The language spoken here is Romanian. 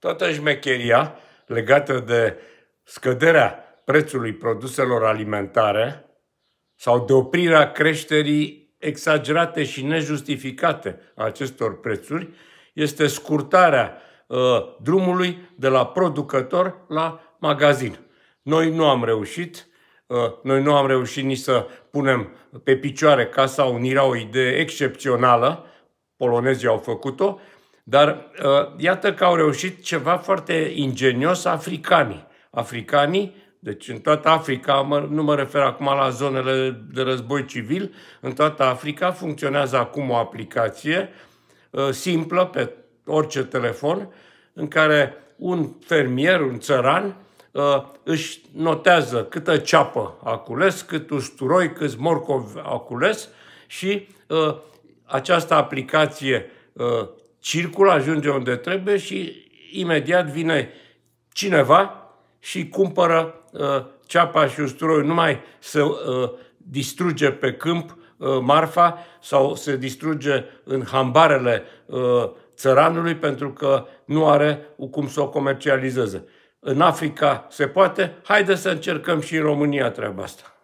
toată șmecheria legată de scăderea prețului produselor alimentare sau de oprirea creșterii exagerate și nejustificate a acestor prețuri este scurtarea uh, drumului de la producător la magazin. Noi nu am reușit, uh, noi nu am reușit nici să punem pe picioare Casa Unirea, o idee excepțională, polonezii au făcut-o, dar uh, iată că au reușit ceva foarte ingenios africanii. Africanii, deci în toată Africa, nu mă refer acum la zonele de război civil, în toată Africa funcționează acum o aplicație uh, simplă pe orice telefon, în care un fermier, un țăran, uh, își notează câtă ceapă a cules, cât usturoi, câți morcovi a cules și această aplicație circul ajunge unde trebuie și imediat vine cineva și cumpără uh, ceapa și usturoiul numai să uh, distruge pe câmp uh, marfa sau se distruge în hambarele uh, țăranului pentru că nu are cum să o comercializeze. În Africa se poate, haide să încercăm și în România treaba asta.